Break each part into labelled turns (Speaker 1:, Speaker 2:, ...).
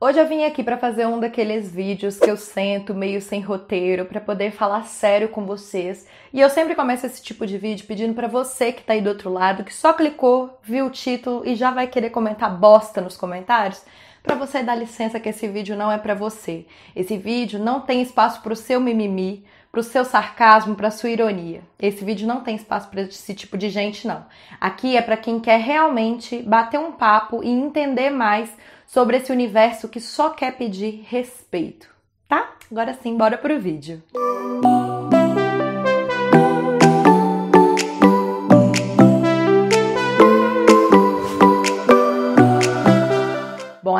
Speaker 1: Hoje eu vim aqui para fazer um daqueles vídeos que eu sento meio sem roteiro para poder falar sério com vocês. E eu sempre começo esse tipo de vídeo pedindo para você que tá aí do outro lado, que só clicou, viu o título e já vai querer comentar bosta nos comentários, para você dar licença que esse vídeo não é para você. Esse vídeo não tem espaço para o seu mimimi, para o seu sarcasmo, para sua ironia. Esse vídeo não tem espaço para esse tipo de gente não. Aqui é para quem quer realmente bater um papo e entender mais sobre esse universo que só quer pedir respeito, tá? Agora sim, bora pro vídeo. Música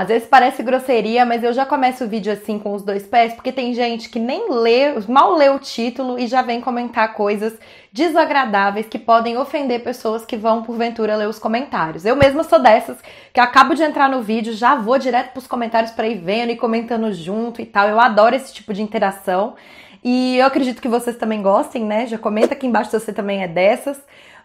Speaker 1: Às vezes parece grosseria, mas eu já começo o vídeo assim com os dois pés, porque tem gente que nem lê, mal lê o título e já vem comentar coisas desagradáveis que podem ofender pessoas que vão porventura ler os comentários. Eu mesma sou dessas que acabo de entrar no vídeo, já vou direto para os comentários para ir vendo e comentando junto e tal. Eu adoro esse tipo de interação. E eu acredito que vocês também gostem, né? Já comenta aqui embaixo se você também é dessas.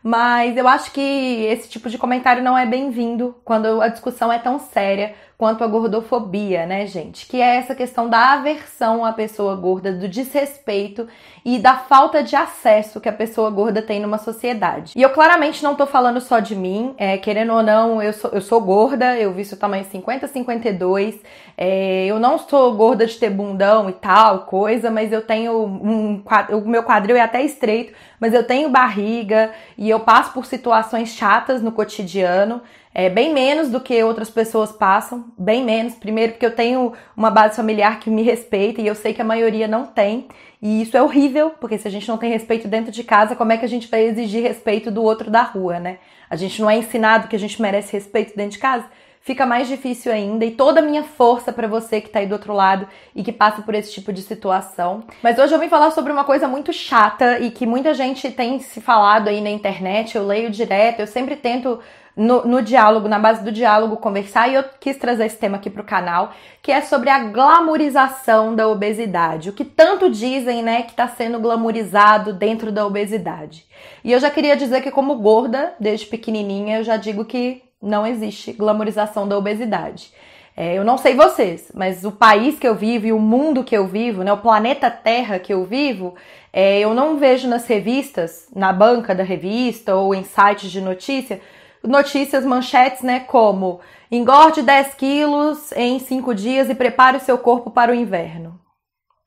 Speaker 1: Mas eu acho que esse tipo de comentário não é bem-vindo quando a discussão é tão séria quanto à gordofobia, né, gente? Que é essa questão da aversão à pessoa gorda, do desrespeito e da falta de acesso que a pessoa gorda tem numa sociedade. E eu claramente não tô falando só de mim, é, querendo ou não, eu sou, eu sou gorda, eu visto tamanho 50, 52, é, eu não sou gorda de ter bundão e tal, coisa, mas eu tenho um. O meu quadril é até estreito, mas eu tenho barriga e eu passo por situações chatas no cotidiano é, bem menos do que outras pessoas passam, bem menos. Primeiro, porque eu tenho uma base familiar que me respeita e eu sei que a maioria não tem. E isso é horrível, porque se a gente não tem respeito dentro de casa, como é que a gente vai exigir respeito do outro da rua, né? A gente não é ensinado que a gente merece respeito dentro de casa fica mais difícil ainda. E toda a minha força para você que tá aí do outro lado e que passa por esse tipo de situação. Mas hoje eu vim falar sobre uma coisa muito chata e que muita gente tem se falado aí na internet. Eu leio direto, eu sempre tento no, no, diálogo, na base do diálogo, conversar, e eu quis trazer esse tema aqui para o canal, que é sobre a glamorização da obesidade. O que tanto dizem, né, que está sendo glamorizado dentro da obesidade. E eu já queria dizer que, como gorda, desde pequenininha, eu já digo que não existe glamorização da obesidade. É, eu não sei vocês, mas o país que eu vivo e o mundo que eu vivo, né, o planeta Terra que eu vivo, é, eu não vejo nas revistas, na banca da revista ou em sites de notícia, notícias, manchetes, né? Como engorde 10 quilos em 5 dias e prepare o seu corpo para o inverno.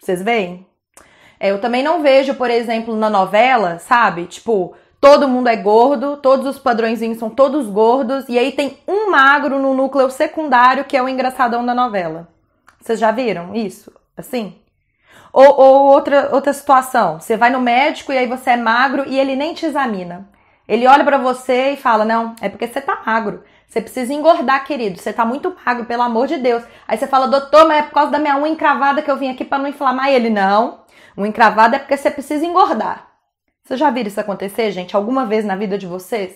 Speaker 1: Vocês veem? É, eu também não vejo, por exemplo, na novela, sabe? Tipo, todo mundo é gordo, todos os padrõezinhos são todos gordos, e aí tem um magro no núcleo secundário que é o engraçadão da novela. Vocês já viram isso? Assim? Ou, ou outra, outra situação, você vai no médico e aí você é magro e ele nem te examina. Ele olha para você e fala: "Não, é porque você tá magro. Você precisa engordar, querido. Você tá muito magro, pelo amor de Deus". Aí você fala: "Doutor, mas é por causa da minha unha encravada que eu vim aqui para não inflamar ele". Não. Unha encravada é porque você precisa engordar. Você já viram isso acontecer, gente, alguma vez na vida de vocês?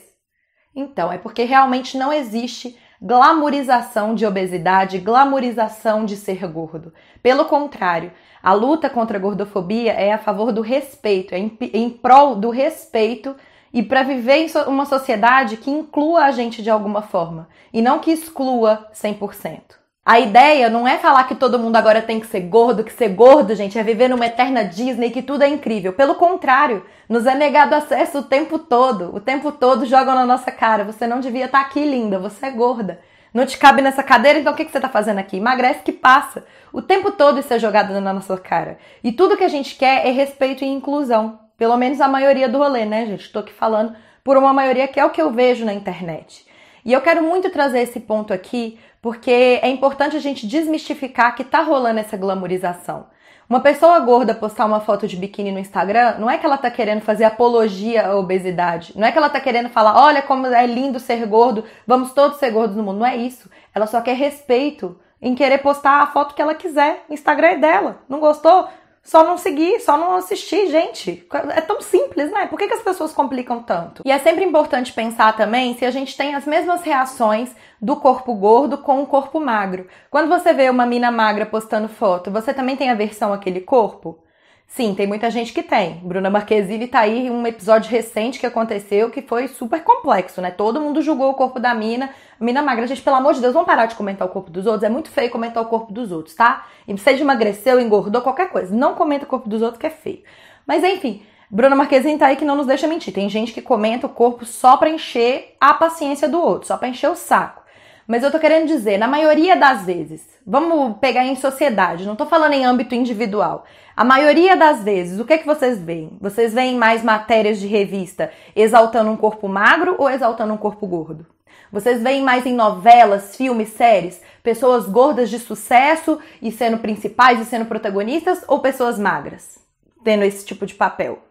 Speaker 1: Então, é porque realmente não existe glamorização de obesidade, glamorização de ser gordo. Pelo contrário, a luta contra a gordofobia é a favor do respeito, é em, em prol do respeito e para viver em uma sociedade que inclua a gente de alguma forma e não que exclua 100%. A ideia não é falar que todo mundo agora tem que ser gordo, que ser gordo, gente, é viver numa eterna Disney que tudo é incrível. Pelo contrário, nos é negado acesso o tempo todo. O tempo todo jogam na nossa cara. Você não devia estar tá aqui, linda, você é gorda. Não te cabe nessa cadeira, então o que, que você está fazendo aqui? Emagrece que passa. O tempo todo isso é jogado na nossa cara. E tudo que a gente quer é respeito e inclusão. Pelo menos a maioria do rolê, né, gente? Estou aqui falando por uma maioria que é o que eu vejo na internet. E eu quero muito trazer esse ponto aqui, porque é importante a gente desmistificar que tá rolando essa glamorização. Uma pessoa gorda postar uma foto de biquíni no Instagram, não é que ela tá querendo fazer apologia à obesidade, não é que ela tá querendo falar, olha como é lindo ser gordo, vamos todos ser gordos no mundo, não é isso. Ela só quer respeito em querer postar a foto que ela quiser. Instagram é dela. Não gostou? Só não seguir, só não assistir, gente. É tão simples, né? Por que, que as pessoas complicam tanto? E é sempre importante pensar também se a gente tem as mesmas reações do corpo gordo com o corpo magro. Quando você vê uma mina magra postando foto, você também tem aversão àquele corpo? Sim, tem muita gente que tem. Bruna Marquezine tá aí um episódio recente que aconteceu que foi super complexo, né? Todo mundo julgou o corpo da mina. mina magra, gente, pelo amor de Deus, vamos parar de comentar o corpo dos outros. É muito feio comentar o corpo dos outros, tá? E seja emagreceu, engordou, qualquer coisa. Não comenta o corpo dos outros que é feio. Mas enfim, Bruna Marquezine tá aí que não nos deixa mentir. Tem gente que comenta o corpo só pra encher a paciência do outro, só pra encher o saco. Mas eu tô querendo dizer, na maioria das vezes, vamos pegar em sociedade, não tô falando em âmbito individual. A maioria das vezes, o que é que vocês veem? Vocês veem mais matérias de revista exaltando um corpo magro ou exaltando um corpo gordo? Vocês veem mais em novelas, filmes, séries, pessoas gordas de sucesso e sendo principais e sendo protagonistas ou pessoas magras tendo esse tipo de papel?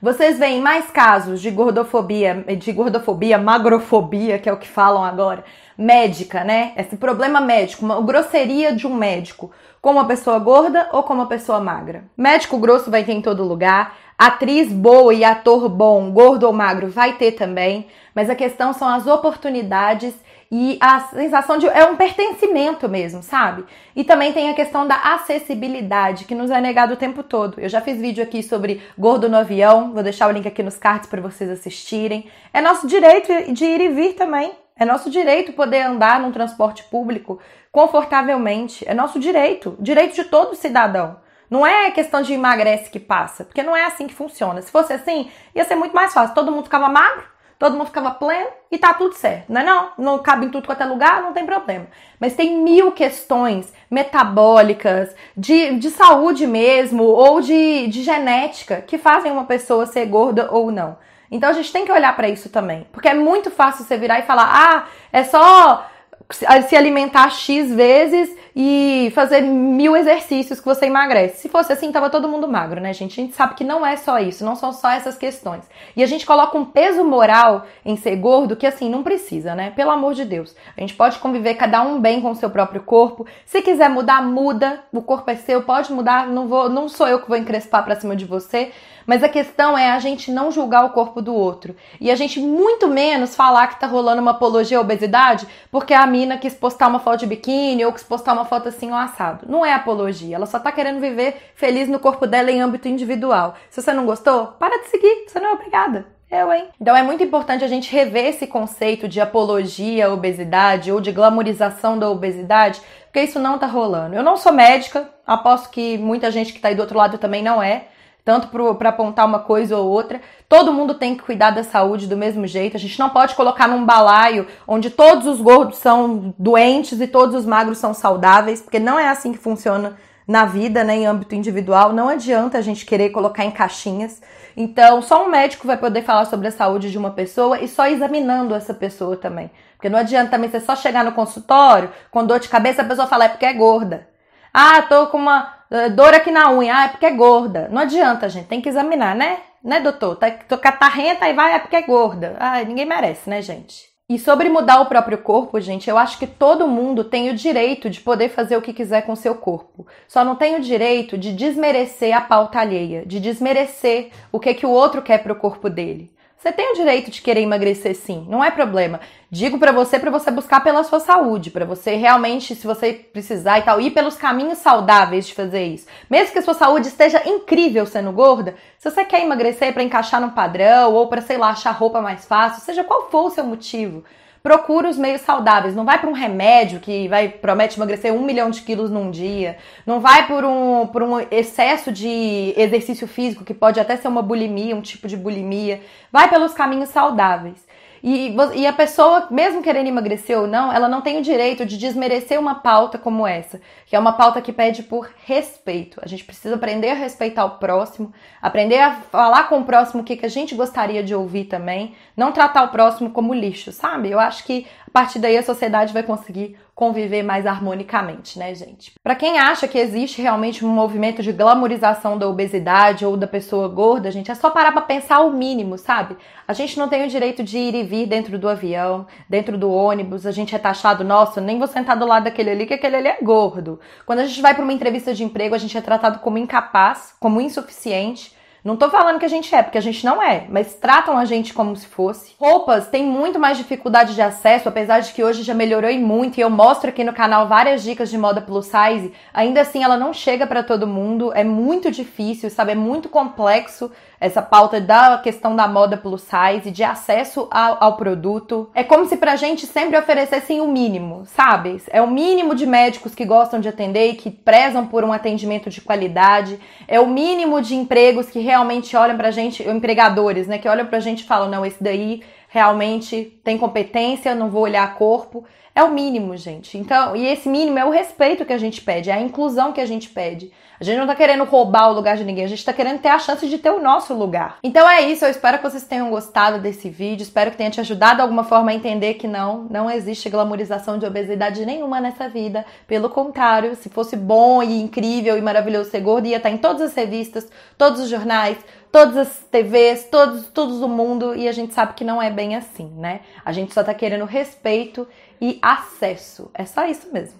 Speaker 1: Vocês veem mais casos de gordofobia, de gordofobia, magrofobia, que é o que falam agora, médica, né? Esse problema médico, uma grosseria de um médico, com uma pessoa gorda ou com uma pessoa magra. Médico grosso vai ter em todo lugar, Atriz boa e ator bom, gordo ou magro, vai ter também, mas a questão são as oportunidades e a sensação de é um pertencimento mesmo, sabe? E também tem a questão da acessibilidade, que nos é negado o tempo todo. Eu já fiz vídeo aqui sobre gordo no avião, vou deixar o link aqui nos cards para vocês assistirem. É nosso direito de ir e vir também. É nosso direito poder andar num transporte público confortavelmente. É nosso direito, direito de todo cidadão. Não é questão de emagrece que passa, porque não é assim que funciona. Se fosse assim, ia ser muito mais fácil. Todo mundo ficava magro, todo mundo ficava pleno e tá tudo certo, não é não? Não cabe em tudo quanto é lugar, não tem problema. Mas tem mil questões metabólicas, de, de saúde mesmo, ou de, de genética, que fazem uma pessoa ser gorda ou não. Então a gente tem que olhar para isso também, porque é muito fácil você virar e falar, ah, é só se alimentar X vezes e fazer mil exercícios que você emagrece. Se fosse assim, tava todo mundo magro, né, gente? A gente sabe que não é só isso, não são só essas questões. E a gente coloca um peso moral em ser gordo que, assim, não precisa, né? Pelo amor de Deus. A gente pode conviver cada um bem com o seu próprio corpo. Se quiser mudar, muda. O corpo é seu, pode mudar. Não, vou, não sou eu que vou encrespar pra cima de você. Mas a questão é a gente não julgar o corpo do outro. E a gente muito menos falar que tá rolando uma apologia à obesidade, porque a minha mina quis postar uma foto de biquíni ou quis postar uma foto assim ou assado. Não é apologia, ela só tá querendo viver feliz no corpo dela em âmbito individual. Se você não gostou, para de seguir, você não é obrigada. Eu, hein? Então é muito importante a gente rever esse conceito de apologia à obesidade ou de glamorização da obesidade, porque isso não tá rolando. Eu não sou médica, aposto que muita gente que tá aí do outro lado também não é tanto para apontar uma coisa ou outra. Todo mundo tem que cuidar da saúde do mesmo jeito. A gente não pode colocar num balaio onde todos os gordos são doentes e todos os magros são saudáveis, porque não é assim que funciona na vida, né, em âmbito individual. Não adianta a gente querer colocar em caixinhas. Então, só um médico vai poder falar sobre a saúde de uma pessoa e só examinando essa pessoa também. Porque não adianta também você só chegar no consultório com dor de cabeça, a pessoa falar é porque é gorda. Ah, tô com uma eh, dor aqui na unha. Ah, é porque é gorda. Não adianta, gente. Tem que examinar, né? Né, doutor? Tá, tô catarrenta e vai, é porque é gorda. Ah, ninguém merece, né, gente? E sobre mudar o próprio corpo, gente, eu acho que todo mundo tem o direito de poder fazer o que quiser com seu corpo. Só não tem o direito de desmerecer a pauta alheia, de desmerecer o que, é que o outro quer pro corpo dele. Você tem o direito de querer emagrecer sim, não é problema. Digo para você para você buscar pela sua saúde, para você realmente, se você precisar e tal, ir pelos caminhos saudáveis de fazer isso. Mesmo que a sua saúde esteja incrível sendo gorda, se você quer emagrecer para encaixar no padrão ou para sei lá achar roupa mais fácil, seja qual for o seu motivo, procura os meios saudáveis. Não vai para um remédio que vai promete emagrecer um milhão de quilos num dia. Não vai por um, por um excesso de exercício físico, que pode até ser uma bulimia, um tipo de bulimia. Vai pelos caminhos saudáveis. E, e a pessoa, mesmo querendo emagrecer ou não, ela não tem o direito de desmerecer uma pauta como essa, que é uma pauta que pede por respeito. A gente precisa aprender a respeitar o próximo, aprender a falar com o próximo o que, que a gente gostaria de ouvir também, não tratar o próximo como lixo, sabe? Eu acho que a partir daí a sociedade vai conseguir conviver mais harmonicamente, né, gente? Para quem acha que existe realmente um movimento de glamorização da obesidade ou da pessoa gorda, gente, é só parar para pensar o mínimo, sabe? A gente não tem o direito de ir e vir dentro do avião, dentro do ônibus, a gente é taxado, nossa, nem vou sentar do lado daquele ali que aquele ali é gordo. Quando a gente vai para uma entrevista de emprego, a gente é tratado como incapaz, como insuficiente não tô falando que a gente é, porque a gente não é, mas tratam a gente como se fosse. Roupas têm muito mais dificuldade de acesso, apesar de que hoje já melhorou e muito, e eu mostro aqui no canal várias dicas de moda plus size. Ainda assim, ela não chega para todo mundo, é muito difícil, sabe? É muito complexo essa pauta da questão da moda plus size, de acesso ao, ao, produto. É como se pra gente sempre oferecessem o mínimo, sabe? É o mínimo de médicos que gostam de atender e que prezam por um atendimento de qualidade, é o mínimo de empregos que realmente realmente olham pra gente, empregadores, né, que olham pra gente e falam, não, esse daí realmente tem competência, não vou olhar corpo. É o mínimo, gente. Então, e esse mínimo é o respeito que a gente pede, é a inclusão que a gente pede. A gente não tá querendo roubar o lugar de ninguém, a gente tá querendo ter a chance de ter o nosso lugar. Então é isso, eu espero que vocês tenham gostado desse vídeo, espero que tenha te ajudado de alguma forma a entender que não, não existe glamorização de obesidade nenhuma nessa vida. Pelo contrário, se fosse bom e incrível e maravilhoso ser gordo, ia estar em todas as revistas, todos os jornais, todas as TVs, todos, todos o mundo, e a gente sabe que não é bem assim, né? A gente só tá querendo respeito e acesso. É só isso mesmo.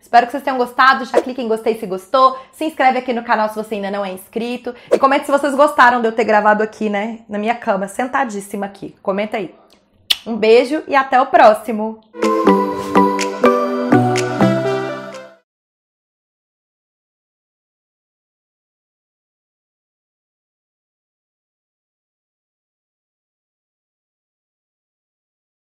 Speaker 1: Espero que vocês tenham gostado. Já clique em gostei se gostou. Se inscreve aqui no canal se você ainda não é inscrito. E comente se vocês gostaram de eu ter gravado aqui, né? Na minha cama, sentadíssima aqui. Comenta aí. Um beijo e até o próximo!